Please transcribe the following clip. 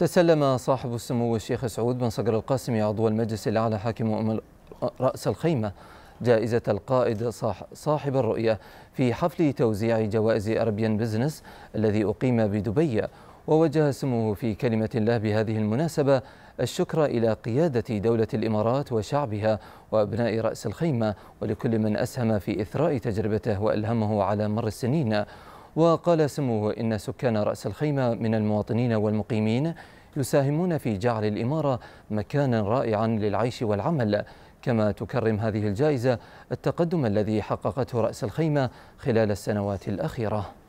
تسلم صاحب السمو الشيخ سعود بن صقر القاسمي عضو المجلس الأعلى حاكم أمم رأس الخيمة جائزة القائد صاحب الرؤية في حفل توزيع جوائز أربيان بزنس الذي أقيم بدبي ووجه سموه في كلمة له بهذه المناسبة الشكر إلى قيادة دولة الإمارات وشعبها وأبناء رأس الخيمة ولكل من أسهم في إثراء تجربته وألهمه على مر السنين وقال سموه إن سكان رأس الخيمة من المواطنين والمقيمين يساهمون في جعل الإمارة مكانا رائعا للعيش والعمل كما تكرم هذه الجائزة التقدم الذي حققته رأس الخيمة خلال السنوات الأخيرة